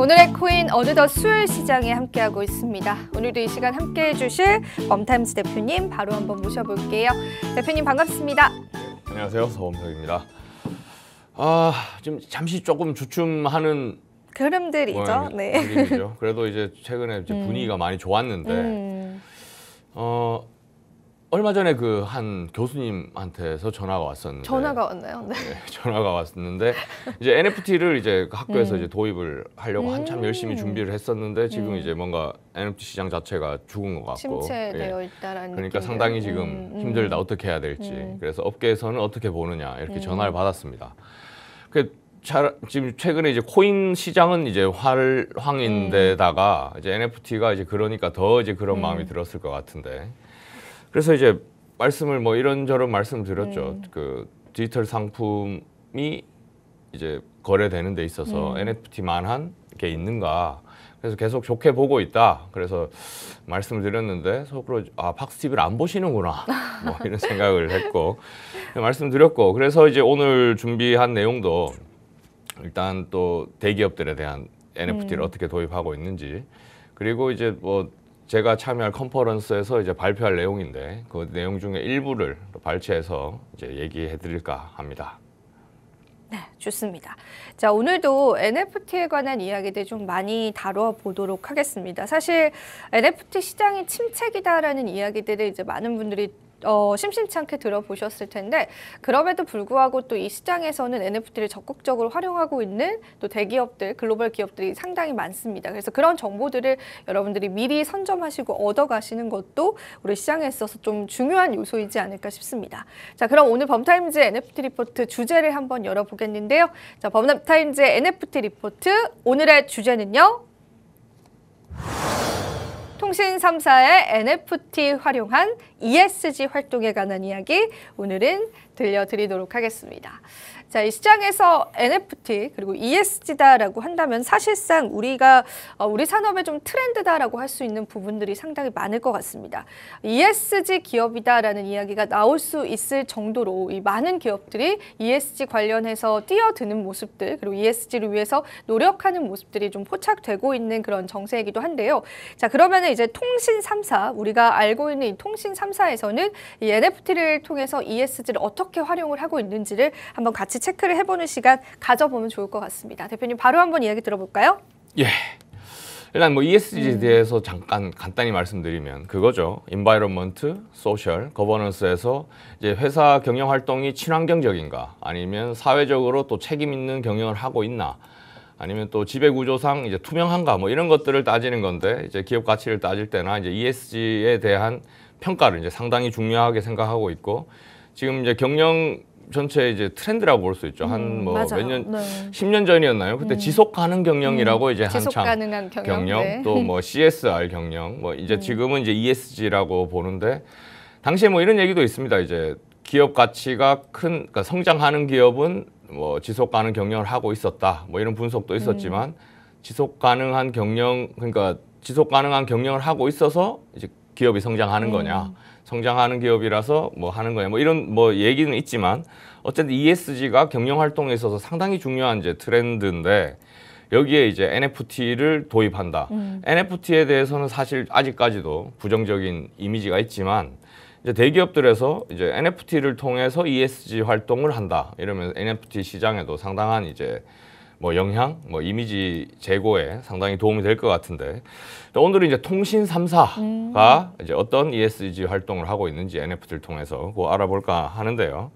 오늘의 코인 어느덧 수요일 시장에 함께하고 있습니다. 오늘도 이 시간 함께해 주실 엄타임스 대표님 바로 한번 모셔볼게요. 대표님 반갑습니다. 안녕하세요. 서범석입니다. 아, 지금 잠시 조금 주춤하는 그름들이죠. 네. 그래도 이제 최근에 이제 음. 분위기가 음. 많이 좋았는데 음. 어 얼마 전에 그 한 교수님한테서 전화가 왔었는데 전화가 왔나요? 네. 네 전화가 왔었는데 이제 NFT를 이제 학교에서 음. 이제 도입을 하려고 음. 한참 열심히 준비를 했었는데 지금 음. 이제 뭔가 NFT 시장 자체가 죽은 것 같고 침체되어 예. 있다라는 그러니까 느낌을. 상당히 지금 음, 음, 힘들다 어떻게 해야 될지 음. 그래서 업계에서는 어떻게 보느냐 이렇게 전화를 받았습니다. 그 잘, 지금 최근에 이제 코인 시장은 이제 활황인데다가 이제 NFT가 이제 그러니까 더 이제 그런 마음이 들었을 것 같은데 그래서 이제 말씀을 뭐 이런저런 말씀드렸죠. 네. 그 디지털 상품이 이제 거래되는 데 있어서 네. NFT만 한게 있는가. 그래서 계속 좋게 보고 있다. 그래서 말씀을 드렸는데 속으로 아 팍스 TV를 안 보시는구나 뭐 이런 생각을 했고 네, 말씀드렸고 그래서 이제 오늘 준비한 내용도 일단 또 대기업들에 대한 NFT를 음. 네. 어떻게 도입하고 있는지 그리고 이제 뭐 제가 참여할 컨퍼런스에서 이제 발표할 내용인데 그 내용 중에 일부를 발췌해서 이제 얘기해 드릴까 합니다. 네, 좋습니다. 자, 오늘도 NFT에 관한 이야기들 좀 많이 다뤄 보도록 하겠습니다. 사실 NFT 시장이 침체기다라는 이야기들을 이제 많은 분들이 어, 심심찮게 들어보셨을 텐데 그럼에도 불구하고 또 이 시장에서는 NFT를 적극적으로 활용하고 있는 또 대기업들, 글로벌 기업들이 상당히 많습니다. 그래서 그런 정보들을 여러분들이 미리 선점하시고 얻어가시는 것도 우리 시장에 있어서 좀 중요한 요소이지 않을까 싶습니다. 자, 그럼 오늘 범타임즈 NFT 리포트 주제를 한번 열어보겠는데요. 자, 범타임즈 NFT 리포트 오늘의 주제는요. 통신 3사의 NFT 활용한 ESG 활동에 관한 이야기 오늘은 들려드리도록 하겠습니다. 자, 이 시장에서 NFT 그리고 ESG다라고 한다면 사실상 우리가 어, 우리 산업의 좀 트렌드다라고 할 수 있는 부분들이 상당히 많을 것 같습니다. ESG 기업이다라는 이야기가 나올 수 있을 정도로 이 많은 기업들이 ESG 관련해서 뛰어드는 모습들 그리고 ESG를 위해서 노력하는 모습들이 좀 포착되고 있는 그런 정세이기도 한데요. 자, 그러면은 이제 통신 3사 우리가 알고 있는 통신 3사에서는 이 NFT를 통해서 ESG를 어떻게 활용을 하고 있는지를 한번 같이 체크를 해보는 시간 가져보면 좋을 것 같습니다. 대표님 바로 한번 이야기 들어볼까요? 예. 일단 뭐 ESG에 음. 대해서 잠깐 간단히 말씀드리면 그거죠. 인바이러먼트, 소셜, 거버넌스에서 이제 회사 경영 활동이 친환경적인가 아니면 사회적으로 또 책임 있는 경영을 하고 있나 아니면 또 지배 구조상 이제 투명한가 뭐 이런 것들을 따지는 건데 이제 기업 가치를 따질 때나 이제 ESG에 대한 평가를 이제 상당히 중요하게 생각하고 있고 지금 이제 경영 전체 이제 트렌드라고 볼 수 있죠. 음, 한뭐 몇 년, 네. 십년 전이었나요? 그때 음. 지속 가능 경영이라고 음. 이제 한창 경영, 경영 네. 또뭐 CSR 경영, 뭐 이제 음. 지금은 이제 ESG라고 보는데 당시에 뭐 이런 얘기도 있습니다. 이제 기업 가치가 큰, 그러니까 성장하는 기업은 뭐 지속 가능 경영을 하고 있었다 뭐 이런 분석도 음. 있었지만 네. 지속 가능한 경영 그러니까 지속 가능한 경영을 하고 있어서 이제 기업이 성장하는 네. 거냐 성장하는 기업이라서 뭐 하는 거냐 뭐 이런 뭐 얘기는 있지만 어쨌든 ESG가 경영 활동에 있어서 상당히 중요한 이제 트렌드인데 여기에 이제 NFT를 도입한다. 음. NFT에 대해서는 사실 아직까지도 부정적인 이미지가 있지만 이제 대기업들에서 이제 NFT를 통해서 ESG 활동을 한다 이러면 NFT 시장에도 상당한 이제 뭐 영향, 뭐 이미지 제고에 상당히 도움이 될 것 같은데 오늘은 이제 통신 삼사가 음. 이제 어떤 ESG 활동을 하고 있는지 NFT를 통해서 그 알아볼까 하는데요.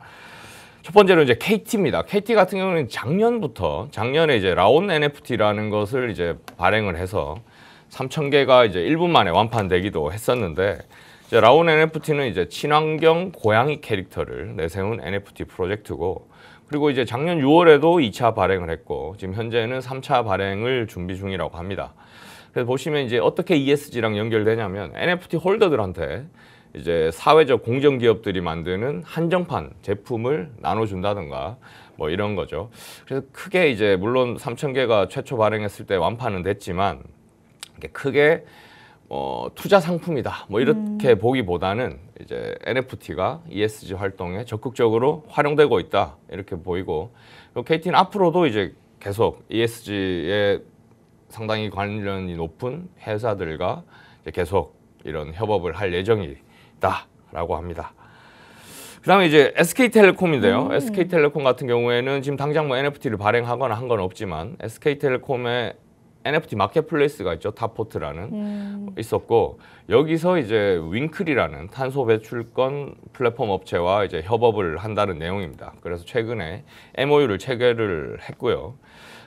첫 번째로 이제 KT입니다. KT 같은 경우는 작년부터 작년에 이제 라온 NFT라는 것을 이제 발행을 해서 삼천 개가 이제 일분 만에 완판되기도 했었는데 라온 NFT는 이제 친환경 고양이 캐릭터를 내세운 NFT 프로젝트고 그리고 이제 작년 6월에도 2차 발행을 했고 지금 현재는 3차 발행을 준비 중이라고 합니다. 그래서 보시면 이제 어떻게 ESG랑 연결되냐면 NFT 홀더들한테 이제 사회적 공정 기업들이 만드는 한정판 제품을 나눠준다든가 뭐 이런 거죠. 그래서 크게 이제 물론 3,000개가 최초 발행했을 때 완판은 됐지만 크게 어, 투자 상품이다 뭐 이렇게 음. 보기보다는 이제 NFT가 ESG 활동에 적극적으로 활용되고 있다 이렇게 보이고 KT는 앞으로도 이제 계속 ESG에 상당히 관련이 높은 회사들과 계속 이런 협업을 할 예정이다라고 합니다. 그다음에 이제 SK텔레콤인데요. 음. SK텔레콤 같은 경우에는 지금 당장 뭐 NFT를 발행하거나 한 건 없지만 SK텔레콤의 NFT 마켓플레이스가 있죠. 탑포트라는 음. 있었고 여기서 이제 윙클이라는 탄소 배출권 플랫폼 업체와 이제 협업을 한다는 내용입니다. 그래서 최근에 MOU를 체결을 했고요.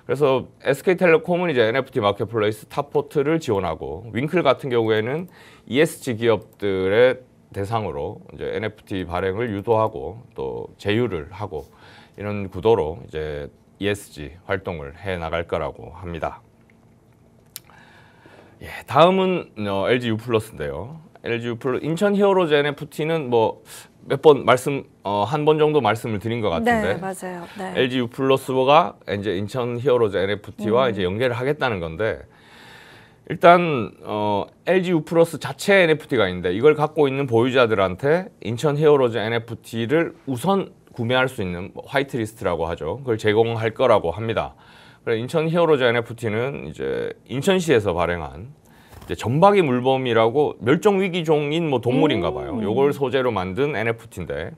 그래서 SK텔레콤은 이제 NFT 마켓플레이스 탑포트를 지원하고 윙클 같은 경우에는 ESG 기업들의 대상으로 이제 NFT 발행을 유도하고 또 제휴를 하고 이런 구도로 이제 ESG 활동을 해 나갈 거라고 합니다. 예, 다음은 어, LG U 플러스인데요. LG U 플러스 인천 히어로즈 NFT는 뭐 몇 번 말씀 어, 한 번 정도 말씀을 드린 것 같은데. 네, 맞아요. 네. LG U 플러스가 이제 인천 히어로즈 NFT와 음. 이제 연계를 하겠다는 건데 일단 어, LG U 플러스 자체 NFT가 있는데 이걸 갖고 있는 보유자들한테 인천 히어로즈 NFT를 우선 구매할 수 있는 뭐 화이트리스트라고 하죠. 그걸 제공할 거라고 합니다. 그래 인천 히어로즈 NFT는 이제 인천시에서 발행한 이제 점박이 물범이라고 멸종 위기종인 뭐 동물인가 봐요. 음. 요걸 소재로 만든 NFT인데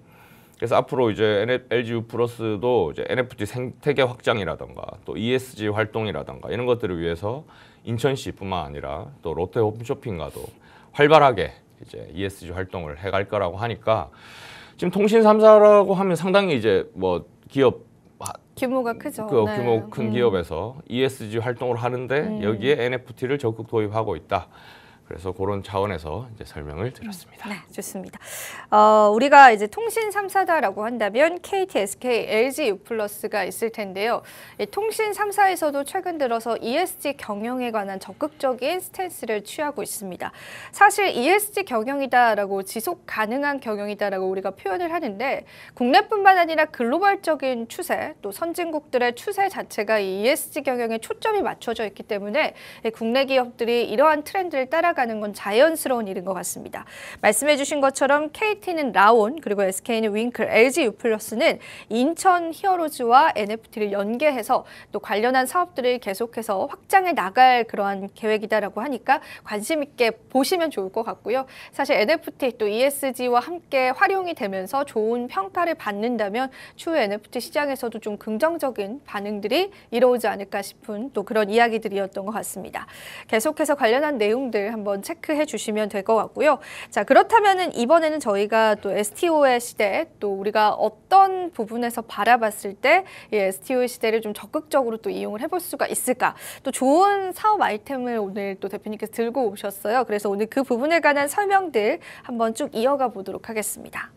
그래서 앞으로 이제 LGU 플러스도 이제 NFT 생태계 확장이라던가 또 ESG 활동이라던가 이런 것들을 위해서 인천시뿐만 아니라 또 롯데 홈쇼핑과도 활발하게 이제 ESG 활동을 해갈 거라고 하니까 지금 통신 삼사라고 하면 상당히 이제 뭐 기업 규모가 음, 크죠. 그 네. 규모 큰 음. 기업에서 ESG 활동을 하는데 음. 여기에 NFT를 적극 도입하고 있다. 그래서 그런 차원에서 이제 설명을 드렸습니다. 네, 좋습니다. 어, 우리가 이제 통신 3사다라고 한다면 KT, SK, LG U+가 있을 텐데요. 통신 3사에서도 최근 들어서 ESG 경영에 관한 적극적인 스탠스를 취하고 있습니다. 사실 ESG 경영이다라고 지속 가능한 경영이다라고 우리가 표현을 하는데 국내뿐만 아니라 글로벌적인 추세 또 선진국들의 추세 자체가 이 ESG 경영에 초점이 맞춰져 있기 때문에 국내 기업들이 이러한 트렌드를 따라가 따라가는 건 자연스러운 일인 것 같습니다. 말씀해 주신 것처럼 KT는 라온, 그리고 SK는 윙클, LG 유플러스는 인천 히어로즈와 NFT를 연계해서 또 관련한 사업들을 계속해서 확장해 나갈 그러한 계획이다라고 하니까 관심 있게 보시면 좋을 것 같고요. 사실 NFT 또 ESG와 함께 활용이 되면서 좋은 평가를 받는다면 추후 NFT 시장에서도 좀 긍정적인 반응들이 이루어지 않을까 싶은 또 그런 이야기들이었던 것 같습니다. 계속해서 관련한 내용들 한번 한번 체크해 주시면 될 것 같고요. 자, 그렇다면은 이번에는 저희가 또 STO의 시대 또 우리가 어떤 부분에서 바라봤을 때이 예, STO의 시대를 좀 적극적으로 또 이용을 해볼 수가 있을까? 또 좋은 사업 아이템을 오늘 또 대표님께서 들고 오셨어요. 그래서 오늘 그 부분에 관한 설명들 한번 쭉 이어가 보도록 하겠습니다.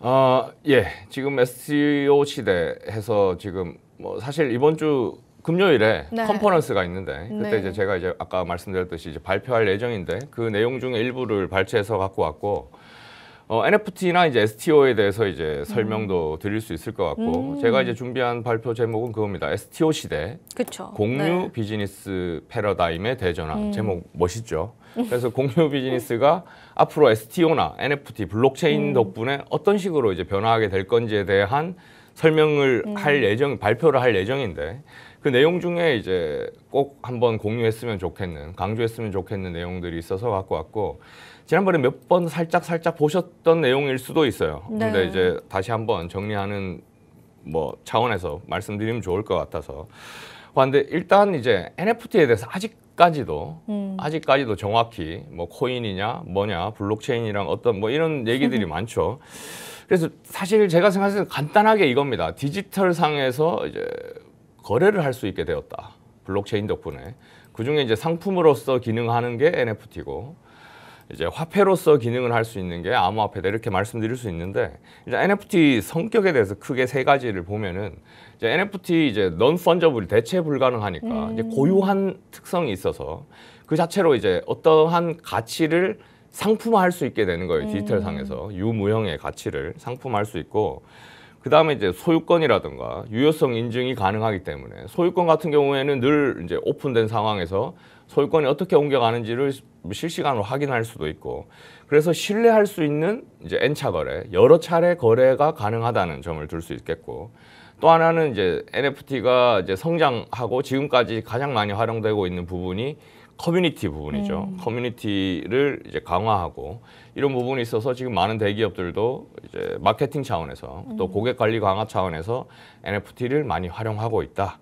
어, 예. 지금 SEO 시대에서 지금 뭐 사실 이번 주 금요일에 네. 컨퍼런스가 있는데 그때 네. 이제 제가 이제 아까 말씀드렸듯이 이제 발표할 예정인데 그 내용 중에 일부를 발췌해서 갖고 왔고 어, NFT나 이제 STO에 대해서 이제 설명도 음. 드릴 수 있을 것 같고 음. 제가 이제 준비한 발표 제목은 그겁니다. STO 시대 그쵸. 공유 네. 비즈니스 패러다임의 대전환 음. 제목 멋있죠. 음. 그래서 공유 비즈니스가 앞으로 STO나 NFT 블록체인 음. 덕분에 어떤 식으로 이제 변화하게 될 건지에 대한 설명을 음. 할 예정 발표를 할 예정인데 그 내용 중에 이제 꼭 한번 공유했으면 좋겠는 강조했으면 좋겠는 내용들이 있어서 갖고 왔고 지난번에 몇 번 살짝 살짝 보셨던 내용일 수도 있어요. 네. 근데 이제 다시 한번 정리하는 뭐 차원에서 말씀드리면 좋을 것 같아서. 근데 일단 이제 NFT에 대해서 아직까지도 음. 아직까지도 정확히 뭐 코인이냐 뭐냐 블록체인이랑 어떤 뭐 이런 얘기들이 많죠. 그래서 사실 제가 생각했을 때 간단하게 이겁니다. 디지털 상에서 이제 거래를 할 수 있게 되었다. 블록체인 덕분에. 그중에 이제 상품으로서 기능하는 게 NFT고 이제 화폐로서 기능을 할 수 있는 게 암호화폐다 이렇게 말씀드릴 수 있는데 이제 NFT 성격에 대해서 크게 세 가지를 보면은 이제 NFT 이제 넌 펀저블이 대체 불가능하니까 음. 이제 고유한 특성이 있어서 그 자체로 이제 어떠한 가치를 상품화할 수 있게 되는 거예요 디지털 상에서 음. 유무형의 가치를 상품화할 수 있고 그 다음에 이제 소유권이라든가 유효성 인증이 가능하기 때문에 소유권 같은 경우에는 늘 이제 오픈된 상황에서 소유권이 어떻게 옮겨가는지를 실시간으로 확인할 수도 있고 그래서 신뢰할 수 있는 이제 N차 거래, 여러 차례 거래가 가능하다는 점을 들 수 있겠고 또 하나는 이제 NFT가 이제 성장하고 지금까지 가장 많이 활용되고 있는 부분이 커뮤니티 부분이죠. 음. 커뮤니티를 이제 강화하고 이런 부분이 있어서 지금 많은 대기업들도 이제 마케팅 차원에서 음. 또 고객 관리 강화 차원에서 NFT를 많이 활용하고 있다.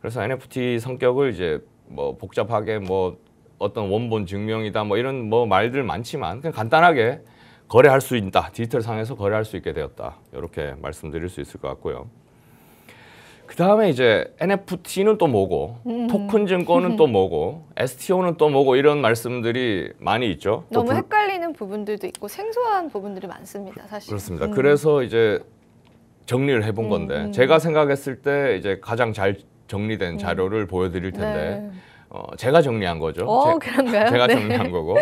그래서 NFT 성격을 이제 뭐 복잡하게 뭐 어떤 원본 증명이다 뭐 이런 뭐 말들 많지만 그냥 간단하게 거래할 수 있다. 디지털 상에서 거래할 수 있게 되었다. 이렇게 말씀드릴 수 있을 것 같고요. 그 다음에 이제 NFT는 또 뭐고 음. 토큰 증권은 또 뭐고 STO는 또 뭐고 이런 말씀들이 많이 있죠. 너무 헷갈리는 부분들도 있고 생소한 부분들이 많습니다. 사실. 그렇습니다. 음. 그래서 이제 정리를 해본 건데 음, 음. 제가 생각했을 때 이제 가장 잘 정리된 음. 자료를 보여드릴 네. 텐데 네. 어, 제가 정리한 거죠. 어, 제, 가 네. 정리한 거고.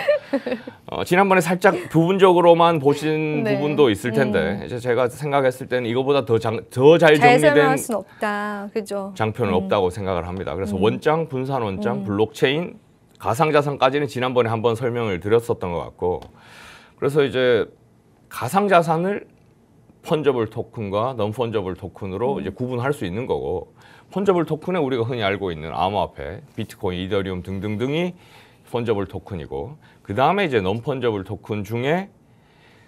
어, 지난번에 살짝 부분적으로만 보신 네. 부분도 있을 텐데 음. 이제 제가 생각했을 때는 이거보다 더 잘 정리된 그죠. 장편은 음. 없다고 생각을 합니다. 그래서 음. 원장, 분산 원장, 음. 블록체인, 가상자산까지는 지난번에 한번 설명을 드렸었던 것 같고 그래서 이제 가상자산을 펀저블 토큰과 넌 펀저블 토큰으로 이제 구분할 수 있는 거고 펀저블 토큰에 우리가 흔히 알고 있는 암호화폐, 비트코인, 이더리움 등등등이 펀저블 토큰이고 그 다음에 이제 넌 펀저블 토큰 중에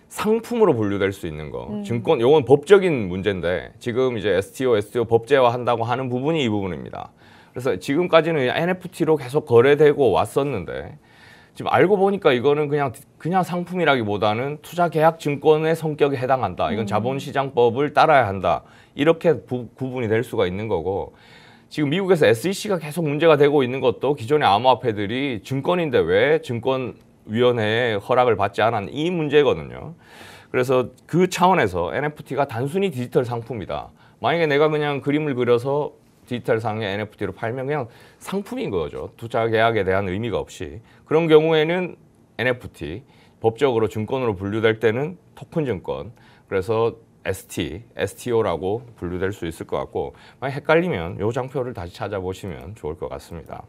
상품으로 분류될 수 있는 거. 음. 증권 요건 법적인 문제인데 지금 이제 STO, STO 법제화 한다고 하는 부분이 이 부분입니다. 그래서 지금까지는 NFT로 계속 거래되고 왔었는데 지금 알고 보니까 이거는 그냥 그냥 상품이라기보다는 투자 계약 증권의 성격에 해당한다. 이건 음. 자본시장법을 따라야 한다. 이렇게 부, 구분이 될 수가 있는 거고 지금 미국에서 SEC가 계속 문제가 되고 있는 것도 기존의 암호화폐들이 증권인데 왜 증권위원회의 허락을 받지 않았는 이 문제거든요. 그래서 그 차원에서 NFT가 단순히 디지털 상품이다. 만약에 내가 그냥 그림을 그려서 디지털 상의 NFT로 팔면 그냥 상품인 거죠. 투자 계약에 대한 의미가 없이. 그런 경우에는 NFT, 법적으로 증권으로 분류될 때는 토큰 증권. 그래서 ST, STO라고 분류될 수 있을 것 같고 만약 헷갈리면 이 장표를 다시 찾아보시면 좋을 것 같습니다.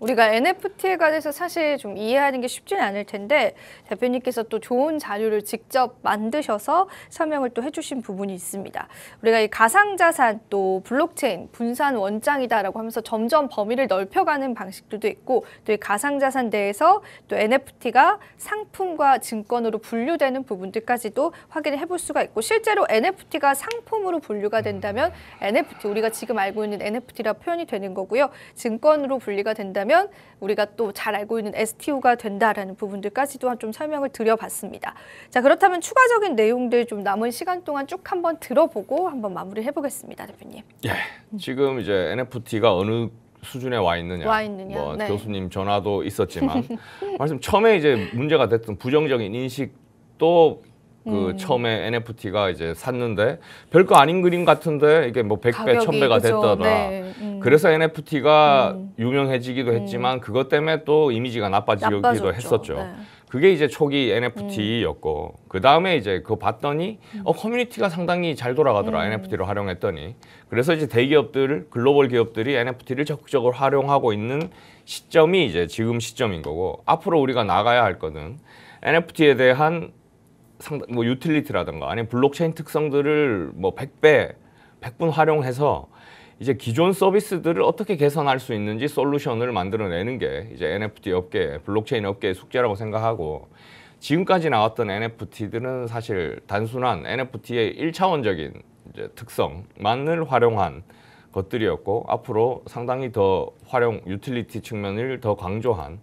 우리가 NFT에 관해서 사실 좀 이해하는 게쉽지 않을 텐데 대표님께서 또 좋은 자료를 직접 만드셔서 설명을 또 해주신 부분이 있습니다. 우리가 이 가상자산 또 블록체인 분산 원장이다라고 하면서 점점 범위를 넓혀가는 방식들도 있고 또 이 가상자산 내에서 또 NFT가 상품과 증권으로 분류되는 부분들까지도 확인을 해볼 수가 있고 실제로 NFT가 상품으로 분류가 된다면 NFT 우리가 지금 알고 있는 NFT라 표현이 되는 거고요. 증권으로 분리가 된다면 된다면 우리가 또 잘 알고 있는 STO가 된다라는 부분들까지도 좀 설명을 드려봤습니다. 자 그렇다면 추가적인 내용들 좀 남은 시간 동안 쭉 한번 들어보고 한번 마무리 해보겠습니다, 대표님. 예, 지금 이제 NFT가 어느 수준에 와 있느냐, 와 있느냐. 뭐 네. 교수님 전화도 있었지만 말씀 처음에 이제 문제가 됐던 부정적인 인식도 그 음. 처음에 NFT가 이제 샀는데 별거 아닌 그림 같은데 이게 뭐 100배, 1000배가 됐더라. 네. 음. 그래서 NFT가 음. 유명해지기도 음. 했지만 그것 때문에 또 이미지가 나빠지기도 나빠졌죠. 했었죠. 네. 그게 이제 초기 NFT였고 음. 그 다음에 이제 그 봤더니 음. 어 커뮤니티가 상당히 잘 돌아가더라 NFT를 활용했더니 그래서 이제 대기업들 글로벌 기업들이 NFT를 적극적으로 활용하고 있는 시점이 이제 지금 시점인 거고 앞으로 우리가 나가야 할 거는 NFT에 대한 상당 뭐 유틸리티라든가 아니면 블록체인 특성들을 뭐 100배, 100분 활용해서 이제 기존 서비스들을 어떻게 개선할 수 있는지 솔루션을 만들어내는 게 이제 NFT 업계, 블록체인 업계의 숙제라고 생각하고 지금까지 나왔던 NFT들은 사실 단순한 NFT의 일차원적인 이제 특성만을 활용한 것들이었고 앞으로 상당히 더 활용 유틸리티 측면을 더 강조한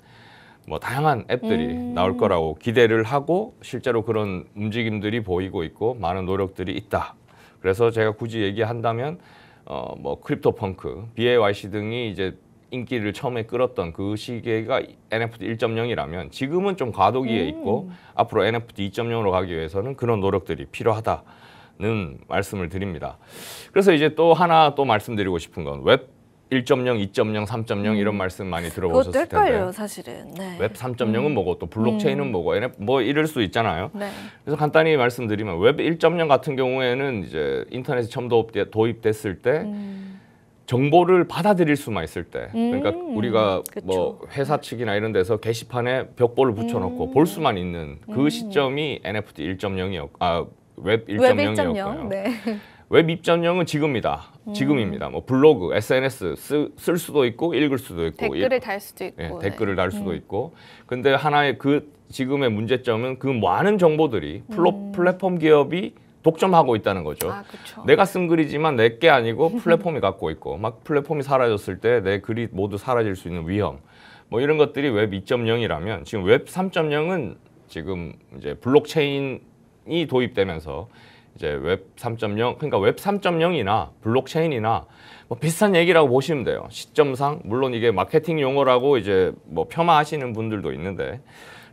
뭐 다양한 앱들이 음. 나올 거라고 기대를 하고 실제로 그런 움직임들이 보이고 있고 많은 노력들이 있다. 그래서 제가 굳이 얘기한다면 어 뭐 크립토 펑크, BAYC 등이 이제 인기를 처음에 끌었던 그 시기가 NFT 1.0이라면 지금은 좀 과도기에 음. 있고 앞으로 NFT 2.0으로 가기 위해서는 그런 노력들이 필요하다는 말씀을 드립니다. 그래서 이제 또 하나 또 말씀드리고 싶은 건웹 1.0, 2.0, 3.0 이런 음. 말씀 많이 들어보셨을 그것도 텐데. 헷갈려요, 사실은. 네. 웹 3.0은 음. 뭐고 또 블록체인은 음. 뭐고 뭐 이럴 수 있잖아요. 네. 그래서 간단히 말씀드리면 웹 1.0 같은 경우에는 이제 인터넷이 처음 도입, 됐을때 음. 정보를 받아들일 수만 있을 때 그러니까 우리가 뭐 그쵸. 뭐 회사 측이나 이런 데서 게시판에 벽보를 붙여놓고 음. 볼 수만 있는 그 시점이 NFT 1.0이었 아 웹 1.0이었고요. 웹 1.0, 네. 웹 입점형은 지금이다. 음. 지금입니다. 뭐 블로그, SNS 쓰, 쓸 수도 있고 읽을 수도 있고 댓글을 예. 달 수도 예, 있고 예, 댓글을 달 네. 수도 음. 있고 근데 하나의 그 지금의 문제점은 그 많은 정보들이 플로, 음. 플랫폼 기업이 독점하고 있다는 거죠. 아, 내가 쓴 글이지만 내 게 아니고 플랫폼이 갖고 있고 막 플랫폼이 사라졌을 때 내 글이 모두 사라질 수 있는 위험 뭐 이런 것들이 웹 2.0이라면 지금 웹 3.0은 지금 이제 블록체인이 도입되면서 이제 웹 3.0 그러니까 웹 3.0이나 블록체인이나 뭐 비슷한 얘기라고 보시면 돼요. 시점상 물론 이게 마케팅 용어라고 이제 뭐 폄하하시는 분들도 있는데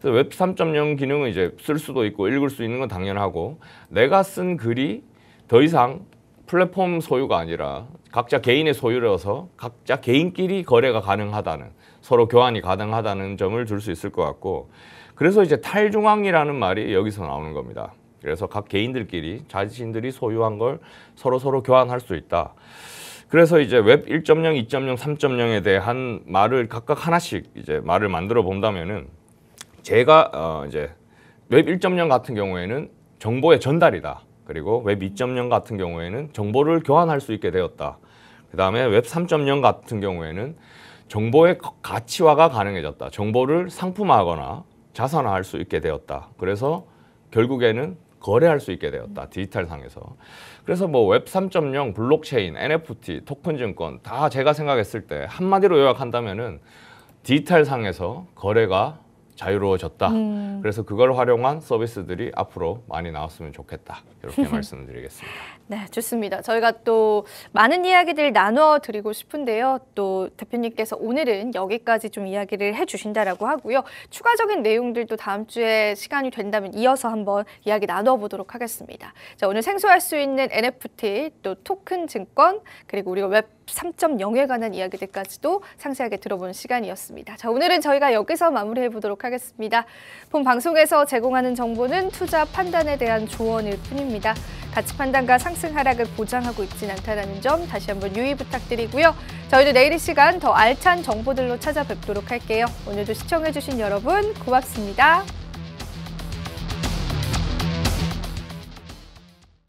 웹 3.0 기능은 이제 쓸 수도 있고 읽을 수 있는 건 당연하고 내가 쓴 글이 더 이상 플랫폼 소유가 아니라 각자 개인의 소유라서 각자 개인끼리 거래가 가능하다는 서로 교환이 가능하다는 점을 들 수 있을 것 같고 그래서 이제 탈중앙이라는 말이 여기서 나오는 겁니다. 그래서 각 개인들끼리 자신들이 소유한 걸 서로 서로 교환할 수 있다. 그래서 이제 웹 1.0, 2.0, 3.0에 대한 말을 각각 하나씩 이제 말을 만들어 본다면은 제가 어 이제 웹 1.0 같은 경우에는 정보의 전달이다. 그리고 웹 2.0 같은 경우에는 정보를 교환할 수 있게 되었다. 그다음에 웹 3.0 같은 경우에는 정보의 가치화가 가능해졌다. 정보를 상품화하거나 자산화할 수 있게 되었다. 그래서 결국에는 거래할 수 있게 되었다. 디지털 상에서. 그래서 뭐웹 3.0, 블록체인, NFT, 토큰 증권 다 제가 생각했을 때 한마디로 요약한다면은 디지털 상에서 거래가 자유로워졌다. 음. 그래서 그걸 활용한 서비스들이 앞으로 많이 나왔으면 좋겠다. 이렇게 말씀드리겠습니다. 네, 좋습니다. 저희가 또 많은 이야기들 나눠 드리고 싶은데요. 또 대표님께서 오늘은 여기까지 좀 이야기를 해 주신다라고 하고요. 추가적인 내용들도 다음 주에 시간이 된다면 이어서 한번 이야기 나눠 보도록 하겠습니다. 자, 오늘 생소할 수 있는 NFT, 또 토큰 증권, 그리고 우리가 웹 3.0에 관한 이야기들까지도 상세하게 들어보는 시간이었습니다. 자, 오늘은 저희가 여기서 마무리해 보도록 하겠습니다. 본 방송에서 제공하는 정보는 투자 판단에 대한 조언일 뿐입니다. 가치 판단과 상승 하락을 보장하고 있진 않다는점 다시 한번 유의 부탁드리고요. 저희도 내일 이 시간 더 알찬 정보들로 찾아뵙도록 할게요. 오늘도 시청해주신 여러분 고맙습니다.